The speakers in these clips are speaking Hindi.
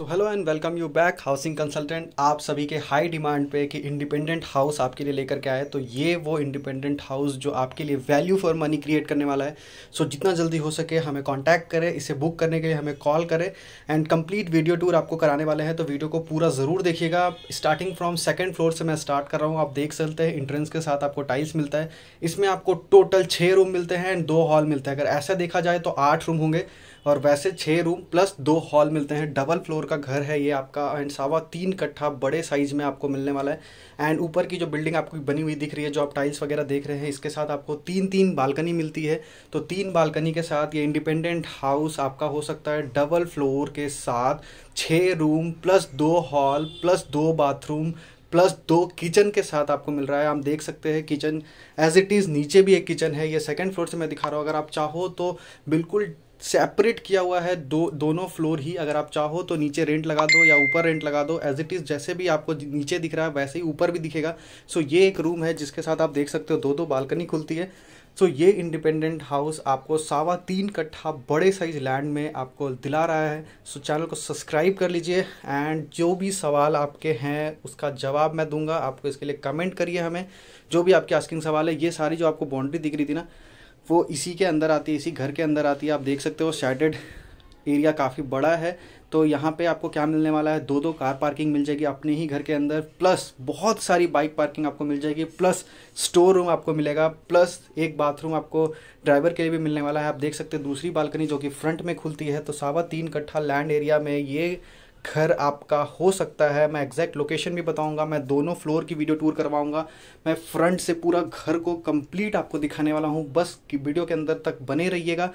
so hello and welcome you back housing consultant आप सभी के हाई डिमांड पे कि इंडिपेंडेंट हाउस आपके लिए लेकर के आए तो ये वो इंडिपेंडेंट हाउस जो आपके लिए वैल्यू फॉर मनी क्रिएट करने वाला है सो so, जितना जल्दी हो सके हमें कांटेक्ट करें इसे बुक करने के लिए हमें कॉल करें एंड कंप्लीट वीडियो टूर आपको कराने वाले हैं तो वीडियो को पूरा ज़रूर देखिएगा स्टार्टिंग फ्रॉम सेकेंड फ्लोर से मैं स्टार्ट कर रहा हूँ आप देख सकते हैं इंट्रेंस के साथ आपको टाइल्स मिलता है इसमें आपको टोटल छः रूम मिलते हैं एंड दो हॉल मिलते हैं अगर ऐसा देखा जाए तो आठ रूम होंगे और वैसे छः रूम प्लस दो हॉल मिलते हैं डबल फ्लोर का घर है ये आपका एंड सावा तीन कट्ठा बड़े साइज़ में आपको मिलने वाला है एंड ऊपर की जो बिल्डिंग आपको बनी हुई दिख रही है जो आप टाइल्स वगैरह देख रहे हैं इसके साथ आपको तीन तीन बालकनी मिलती है तो तीन बालकनी के साथ ये इंडिपेंडेंट हाउस आपका हो सकता है डबल फ्लोर के साथ छः रूम प्लस दो हॉल प्लस दो बाथरूम प्लस दो किचन के साथ आपको मिल रहा है आप देख सकते हैं किचन एज इट इज़ नीचे भी एक किचन है ये सेकंड फ्लोर से मैं दिखा रहा हूँ अगर आप चाहो तो बिल्कुल सेपरेट किया हुआ है दो दोनों फ्लोर ही अगर आप चाहो तो नीचे रेंट लगा दो या ऊपर रेंट लगा दो एज इट इज़ जैसे भी आपको नीचे दिख रहा है वैसे ही ऊपर भी दिखेगा सो ये एक रूम है जिसके साथ आप देख सकते हो दो दो बालकनी खुलती है सो so, ये इंडिपेंडेंट हाउस आपको सावा तीन कट्ठा बड़े साइज लैंड में आपको दिला रहा है सो so, चैनल को सब्सक्राइब कर लीजिए एंड जो भी सवाल आपके हैं उसका जवाब मैं दूंगा आपको इसके लिए कमेंट करिए हमें जो भी आपके आस्किंग सवाल है ये सारी जो आपको बाउंड्री दिख रही थी ना वो इसी के अंदर आती है इसी घर के अंदर आती है आप देख सकते हो शेडेड एरिया काफ़ी बड़ा है तो यहाँ पे आपको क्या मिलने वाला है दो दो कार पार्किंग मिल जाएगी अपने ही घर के अंदर प्लस बहुत सारी बाइक पार्किंग आपको मिल जाएगी प्लस स्टोर रूम आपको मिलेगा प्लस एक बाथरूम आपको ड्राइवर के लिए भी मिलने वाला है आप देख सकते हैं दूसरी बालकनी जो कि फ्रंट में खुलती है तो सावा तीन कट्ठा लैंड एरिया में ये घर आपका हो सकता है मैं एग्जैक्ट लोकेशन भी बताऊंगा मैं दोनों फ्लोर की वीडियो टूर करवाऊंगा मैं फ्रंट से पूरा घर को कंप्लीट आपको दिखाने वाला हूं बस कि वीडियो के अंदर तक बने रहिएगा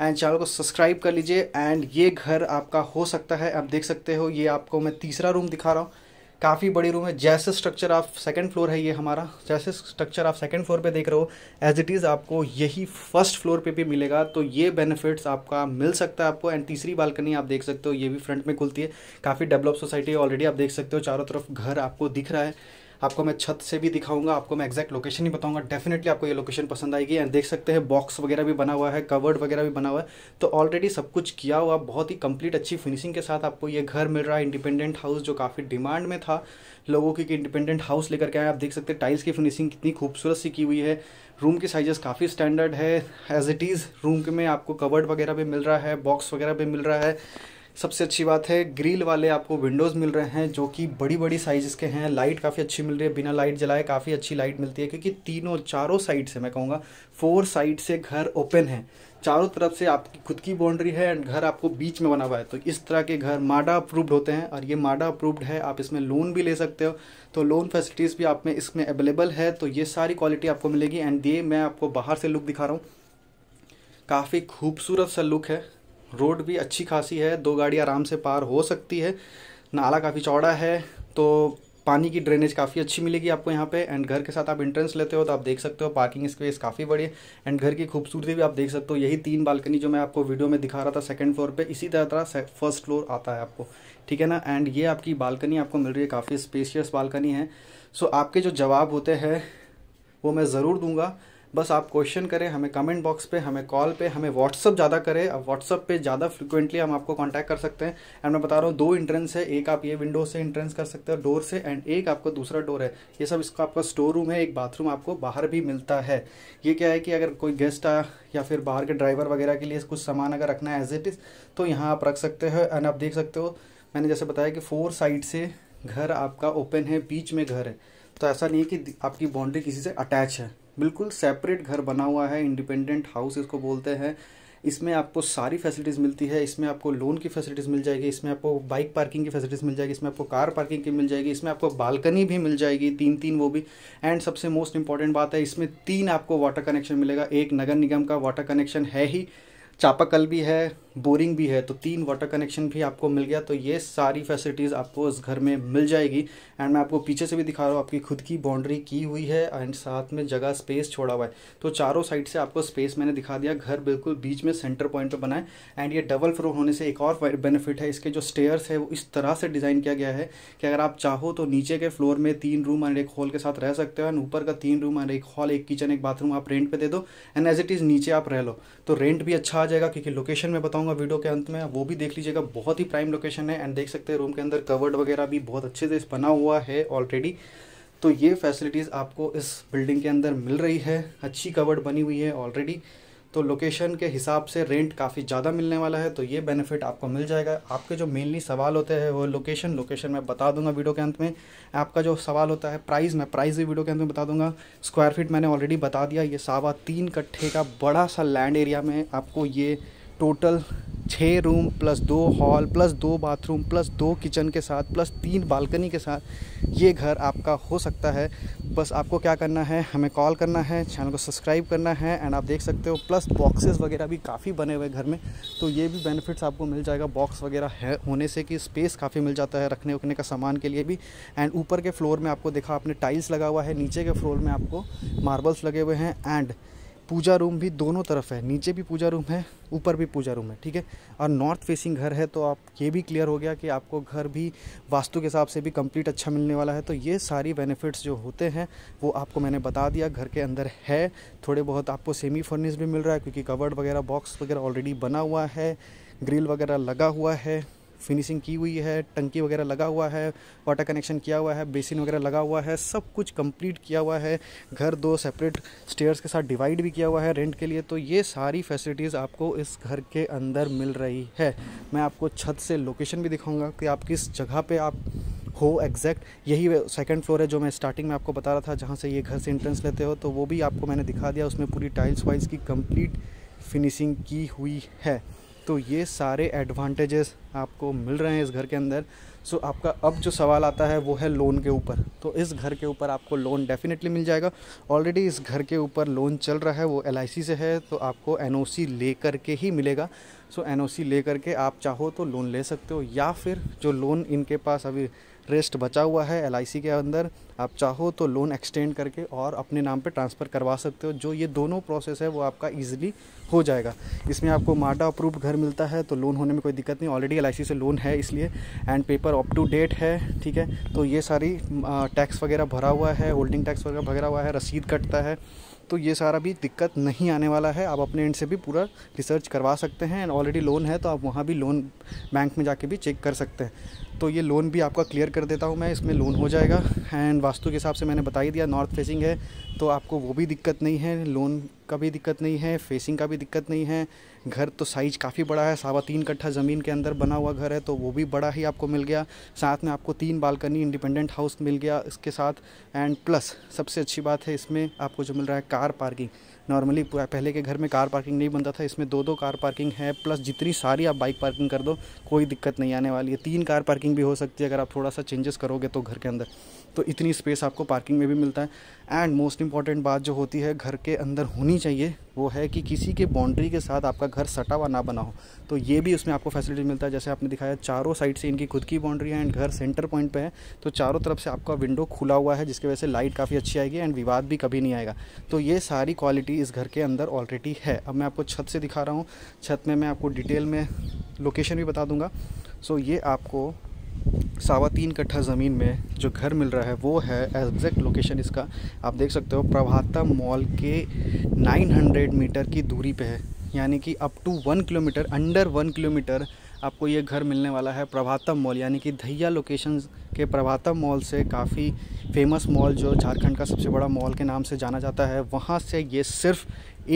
एंड चैनल को सब्सक्राइब कर लीजिए एंड ये घर आपका हो सकता है आप देख सकते हो ये आपको मैं तीसरा रूम दिखा रहा हूँ काफ़ी बड़ी रूम है जैसे स्ट्रक्चर आप सेकंड फ्लोर है ये हमारा जैसे स्ट्रक्चर आप सेकंड फ्लोर पे देख रहे हो एज इट इज़ आपको यही फर्स्ट फ्लोर पे भी मिलेगा तो ये बेनिफिट्स आपका मिल सकता है आपको एंड तीसरी बालकनी आप देख सकते हो ये भी फ्रंट में खुलती है काफ़ी डेवलप सोसाइटी ऑलरेडी आप देख सकते हो चारों तरफ घर आपको दिख रहा है आपको मैं छत से भी दिखाऊंगा आपको मैं एक्जैक्ट लोकेशन ही बताऊंगा डेफिनेटली आपको ये लोकेशन पसंद आएगी एंड देख सकते हैं बॉक्स वगैरह भी बना हुआ है कवर्ड वगैरह भी बना हुआ है तो ऑलरेडी सब कुछ किया हुआ बहुत ही कंप्लीट अच्छी फिनिशिंग के साथ आपको ये घर मिल रहा है इंडिपेंडेंट हाउस जो काफ़ी डिमांड में था लोगों की इंडिपेंडेंट हाउस लेकर के आए आप देख सकते हैं टाइल्स की फिनिशिंग कितनी खूबसूरत सी की हुई है रूम की साइजेस काफ़ी स्टैंडर्ड है एज इट इज़ रूम में आपको कवर्ड वगैरह भी मिल रहा है बॉक्स वगैरह भी मिल रहा है सबसे अच्छी बात है ग्रिल वाले आपको विंडोज़ मिल रहे हैं जो कि बड़ी बड़ी साइज़ के हैं लाइट काफ़ी अच्छी मिल रही है बिना लाइट जलाए काफ़ी अच्छी लाइट मिलती है क्योंकि तीनों चारों साइड से मैं कहूँगा फोर साइड से घर ओपन है चारों तरफ से आपकी खुद की बाउंड्री है एंड घर आपको बीच में बना हुआ है तो इस तरह के घर माडा अप्रूव्ड होते हैं और ये माडा अप्रूव्ड है आप इसमें लोन भी ले सकते हो तो लोन फैसिलिटीज़ भी आप में इसमें अवेलेबल है तो ये सारी क्वालिटी आपको मिलेगी एंड ये मैं आपको बाहर से लुक दिखा रहा हूँ काफ़ी खूबसूरत सा लुक है रोड भी अच्छी खासी है दो गाड़ी आराम से पार हो सकती है नाला काफ़ी चौड़ा है तो पानी की ड्रेनेज काफ़ी अच्छी मिलेगी आपको यहाँ पे एंड घर के साथ आप एंट्रेंस लेते हो तो आप देख सकते हो पार्किंग स्पेस काफ़ी बड़ी है एंड घर की खूबसूरती भी आप देख सकते हो यही तीन बालकनी जो मैं आपको वीडियो में दिखा रहा था सेकंड फ्लोर पे इसी तरह तरह फर्स्ट फ्लोर आता है आपको ठीक है ना एंड ये आपकी बालकनी आपको मिल रही है काफ़ी स्पेशियस बालकनी है सो आपके जो जवाब होते हैं वो मैं ज़रूर दूंगा बस आप क्वेश्चन करें हमें कमेंट बॉक्स पे हमें कॉल पे हमें व्हाट्सअप ज़्यादा करें अब व्हाट्सअप पे ज़्यादा फ्रिक्वेंटली हम आपको कॉन्टैक्ट कर सकते हैं एंड मैं बता रहा हूँ दो इंट्रेंस है एक आप ये विंडो से इंट्रेंस कर सकते हो डोर से एंड एक आपको दूसरा डोर है ये सब इसका आपका स्टोर रूम है एक बाथरूम आपको बाहर भी मिलता है ये क्या है कि अगर कोई गेस्ट आया या फिर बाहर के ड्राइवर वगैरह के लिए कुछ सामान अगर रखना है एज इट इज़ तो यहाँ आप रख सकते हो एंड आप देख सकते हो मैंने जैसे बताया कि फोर साइड से घर आपका ओपन है बीच में घर है तो ऐसा नहीं है कि आपकी बाउंड्री किसी से अटैच है बिल्कुल सेपरेट घर बना हुआ है इंडिपेंडेंट हाउस इसको बोलते हैं इसमें आपको सारी फैसिलिटीज़ मिलती है इसमें आपको लोन की फैसिलिटीज़ मिल जाएगी इसमें आपको बाइक पार्किंग की फैसिलिटीज़ मिल जाएगी इसमें आपको कार पार्किंग की मिल जाएगी इसमें आपको बालकनी भी मिल जाएगी तीन तीन वो भी एंड सबसे मोस्ट इंपॉर्टेंट बात है इसमें तीन आपको वाटर कनेक्शन मिलेगा एक नगर निगम का वाटर कनेक्शन है ही चापाकल भी है बोरिंग भी है तो तीन वाटर कनेक्शन भी आपको मिल गया तो ये सारी फैसिलिटीज़ आपको इस घर में मिल जाएगी एंड मैं आपको पीछे से भी दिखा रहा हूँ आपकी खुद की बाउंड्री की हुई है एंड साथ में जगह स्पेस छोड़ा हुआ है तो चारों साइड से आपको स्पेस मैंने दिखा दिया घर बिल्कुल बीच में सेंटर पॉइंट पर बनाए एंड ये डबल फ्लोर होने से एक और बेनिफिट है इसके जो स्टेयर्स है वो इस तरह से डिज़ाइन किया गया है कि अगर आप चाहो तो नीचे के फ्लोर में तीन रूम एंड एक हॉल के साथ रह सकते हो एंड ऊपर का तीन रूम एंड एक हॉल एक किचन एक बाथरूम आप रेंट पर दे दो एंड एज इट इज़ नीचे आप रह लो तो रेंट भी अच्छा आ जाएगा क्योंकि लोकेशन में बताऊँगा दूंगा वीडियो के अंत में वो भी देख लीजिएगा बहुत ही प्राइम लोकेशन है एंड देख सकते हैं रूम के अंदर कवर्ड वगैरह भी बहुत अच्छे से बना हुआ है ऑलरेडी तो ये फैसिलिटीज़ आपको इस बिल्डिंग के अंदर मिल रही है अच्छी कवर्ड बनी हुई है ऑलरेडी तो लोकेशन के हिसाब से रेंट काफ़ी ज़्यादा मिलने वाला है तो ये बेनिफिट आपको मिल जाएगा आपके जो मेनली सवाल होते हैं वो लोकेशन लोकेशन मैं बता दूंगा वीडियो के अंत में आपका जो सवाल होता है प्राइस मैं प्राइस भी वीडियो के अंत में बता दूंगा स्क्वायर फीट मैंने ऑलरेडी बता दिया ये सावा तीन कट्ठे का बड़ा सा लैंड एरिया में आपको ये टोटल छः रूम प्लस दो हॉल प्लस दो बाथरूम प्लस दो किचन के साथ प्लस तीन बालकनी के साथ ये घर आपका हो सकता है बस आपको क्या करना है हमें कॉल करना है चैनल को सब्सक्राइब करना है एंड आप देख सकते हो प्लस बॉक्सेस वगैरह भी काफ़ी बने हुए घर में तो ये भी बेनिफिट्स आपको मिल जाएगा बॉक्स वगैरह है होने से कि स्पेस काफ़ी मिल जाता है रखने उखने का सामान के लिए भी एंड ऊपर के फ्लोर में आपको देखा आपने टाइल्स लगा हुआ है नीचे के फ्लोर में आपको मार्बल्स लगे हुए हैं एंड पूजा रूम भी दोनों तरफ है नीचे भी पूजा रूम है ऊपर भी पूजा रूम है ठीक है और नॉर्थ फेसिंग घर है तो आप ये भी क्लियर हो गया कि आपको घर भी वास्तु के हिसाब से भी कंप्लीट अच्छा मिलने वाला है तो ये सारी बेनिफिट्स जो होते हैं वो आपको मैंने बता दिया घर के अंदर है थोड़े बहुत आपको सेमी फर्निश भी मिल रहा है क्योंकि कवर्ड वगैरह बॉक्स वगैरह ऑलरेडी बना हुआ है ग्रिल वगैरह लगा हुआ है फिनिशिंग की हुई है टंकी वगैरह लगा हुआ है वाटर कनेक्शन किया हुआ है बेसिन वगैरह लगा हुआ है सब कुछ कंप्लीट किया हुआ है घर दो सेपरेट स्टेयर्स के साथ डिवाइड भी किया हुआ है रेंट के लिए तो ये सारी फैसिलिटीज़ आपको इस घर के अंदर मिल रही है मैं आपको छत से लोकेशन भी दिखाऊँगा कि आप किस जगह पर आप हो एग्जैक्ट यही सेकंड फ्लोर है जो मैं स्टार्टिंग में आपको बता रहा था जहाँ से ये घर से एंट्रेंस लेते हो तो वो भी आपको मैंने दिखा दिया उसमें पूरी टाइल्स वाइल्स की कंप्लीट फिनिशिंग की हुई है तो ये सारे एडवांटेजेस आपको मिल रहे हैं इस घर के अंदर सो so, आपका अब जो सवाल आता है वो है लोन के ऊपर तो इस घर के ऊपर आपको लोन डेफिनेटली मिल जाएगा ऑलरेडी इस घर के ऊपर लोन चल रहा है वो एल से है तो आपको एन ले कर के ही मिलेगा सो ओ एन ले कर के आप चाहो तो लोन ले सकते हो या फिर जो लोन इनके पास अभी रेस्ट बचा हुआ है एल के अंदर आप चाहो तो लोन एक्सटेंड करके और अपने नाम पे ट्रांसफ़र करवा सकते हो जो ये दोनों प्रोसेस है वो आपका इजीली हो जाएगा इसमें आपको माडा अप्रूव घर मिलता है तो लोन होने में कोई दिक्कत नहीं ऑलरेडी एल से लोन है इसलिए एंड पेपर पर अप टू डेट है ठीक है तो ये सारी टैक्स वगैरह भरा हुआ है होल्डिंग टैक्स वगैरह भरा हुआ है रसीद कटता है तो ये सारा भी दिक्कत नहीं आने वाला है आप अपने एंड से भी पूरा रिसर्च करवा सकते हैं एंड ऑलरेडी लोन है तो आप वहाँ भी लोन बैंक में जाके भी चेक कर सकते हैं तो ये लोन भी आपका क्लियर कर देता हूँ मैं इसमें लोन हो जाएगा एंड वास्तु के हिसाब से मैंने बता ही दिया नॉर्थ फेसिंग है तो आपको वो भी दिक्कत नहीं है लोन का भी दिक्कत नहीं है फेसिंग का भी दिक्कत नहीं है घर तो साइज काफ़ी बड़ा है सावा तीन कट्ठा ज़मीन के अंदर बना हुआ घर है तो वो भी बड़ा ही आपको मिल गया साथ में आपको तीन बालकनी इंडिपेंडेंट हाउस मिल गया इसके साथ एंड प्लस सबसे अच्छी बात है इसमें आपको जो मिल रहा है कार पार्किंग नॉर्मली पहले के घर में कार पार्किंग नहीं बनता था इसमें दो दो कार पार्किंग है प्लस जितनी सारी आप बाइक पार्किंग कर दो कोई दिक्कत नहीं आने वाली है तीन कार पार्किंग भी हो सकती है अगर आप थोड़ा सा चेंजेस करोगे तो घर के अंदर तो इतनी स्पेस आपको पार्किंग में भी मिलता है एंड मोस्ट इंपॉर्टेंट बात जो होती है घर के अंदर होनी चाहिए वो है कि किसी के बाउंड्री के साथ आपका घर सटा हुआ ना बना हो तो ये भी उसमें आपको फैसिलिटी मिलता है जैसे आपने दिखाया चारों साइड से इनकी खुद की बाउंड्री है एंड घर सेंटर पॉइंट पे है तो चारों तरफ से आपका विंडो खुला हुआ है जिसकी वजह से लाइट काफ़ी अच्छी आएगी एंड विवाद भी कभी नहीं आएगा तो ये सारी क्वालिटी इस घर के अंदर ऑलरेडी है अब मैं आपको छत से दिखा रहा हूँ छत में मैं आपको डिटेल में लोकेशन भी बता दूँगा सो ये आपको सावा तीन कट्ठा ज़मीन में जो घर मिल रहा है वो है एग्जैक्ट लोकेशन इसका आप देख सकते हो प्रभाता मॉल के 900 मीटर की दूरी पे है यानी कि up to one kilometre under one kilometre आपको ये घर मिलने वाला है प्रभातम मॉल यानी कि धैया लोकेशन के प्रभातम मॉल से काफ़ी फेमस मॉल जो झारखंड का सबसे बड़ा मॉल के नाम से जाना जाता है वहाँ से ये सिर्फ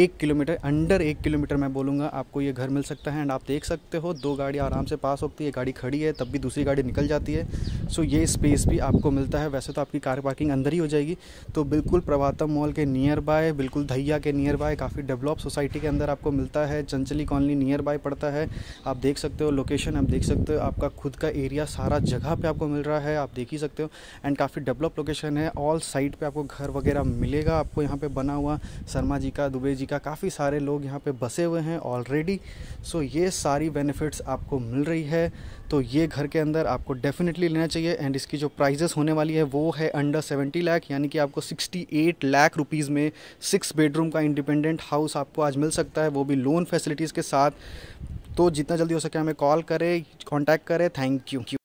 एक किलोमीटर अंडर एक किलोमीटर मैं बोलूँगा आपको ये घर मिल सकता है एंड आप देख सकते हो दो गाड़ी आराम से पास होती है गाड़ी खड़ी है तब भी दूसरी गाड़ी निकल जाती है सो ये स्पेस भी आपको मिलता है वैसे तो आपकी कार पार्किंग अंदर ही हो जाएगी तो बिल्कुल प्रभातम मॉल के नियर बाय बिल्कुल धैया के नियर बाय काफ़ी डेवलप सोसाइटी के अंदर आपको मिलता है चंचली कॉलोनी नियर बाय पड़ता है आप देख सकते हो लोकेशन आप देख सकते हो आपका खुद का एरिया सारा जगह पे आपको मिल रहा है आप देख ही सकते हो एंड काफ़ी डेवलप लोकेशन है ऑल साइड पर आपको घर वगैरह मिलेगा आपको यहाँ पर बना हुआ शर्मा जी का दुबे जी जी का काफ़ी सारे लोग यहाँ पे बसे हुए हैं ऑलरेडी सो ये सारी बेनिफिट्स आपको मिल रही है तो ये घर के अंदर आपको डेफिनेटली लेना चाहिए एंड इसकी जो प्राइजेस होने वाली है वो है अंडर सेवेंटी लाख यानी कि आपको सिक्सटी एट लाख रुपीज़ में सिक्स बेडरूम का इंडिपेंडेंट हाउस आपको आज मिल सकता है वो भी लोन फैसिलिटीज़ के साथ तो जितना जल्दी हो सके हमें कॉल करें कॉन्टैक्ट करें थैंक यू